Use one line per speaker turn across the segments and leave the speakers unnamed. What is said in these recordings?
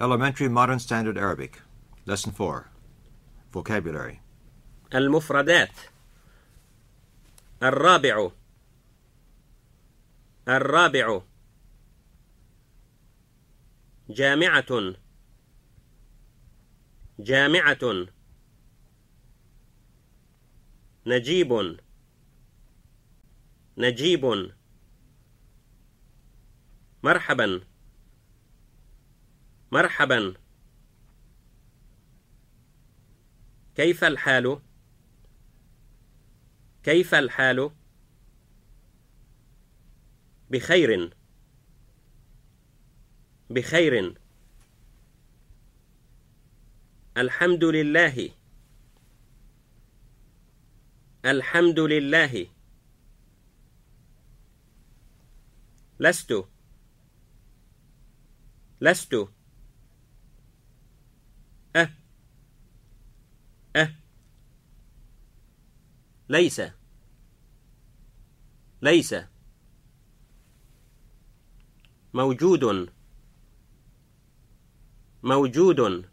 Elementary Modern Standard Arabic Lesson 4 Vocabulary المفردات الرابع الرابع جامعة جامعة نجيب نجيب مرحبا مرحبا كيف الحال كيف الحال بخير بخير الحمد لله الحمد لله لست لست ليس ليس موجود موجود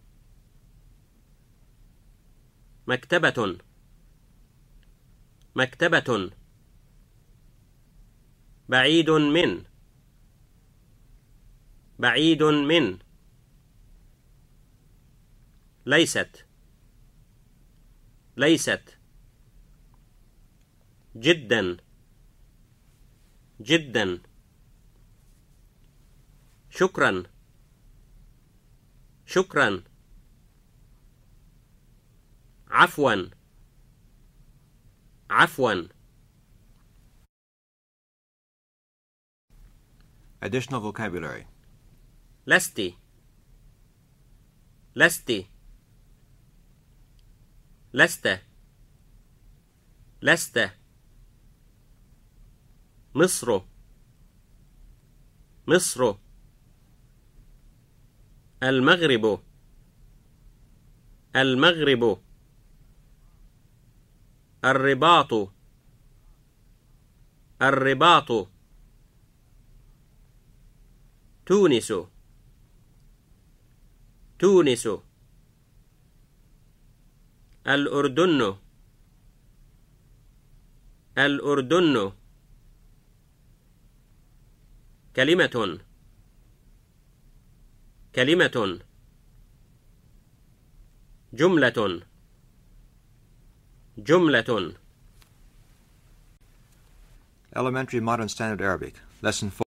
مكتبة مكتبة بعيد من بعيد من ليست ليست جدا جدا شكرا شكرا عفوا عفوا Additional vocabulary لستي لستي لست لست, لست. مصره مصره المغرب المغرب الرباط الرباط تونس تونس الأردن الأردن كلمة كلمة جملة جملة Elementary Modern Standard Arabic Lesson 4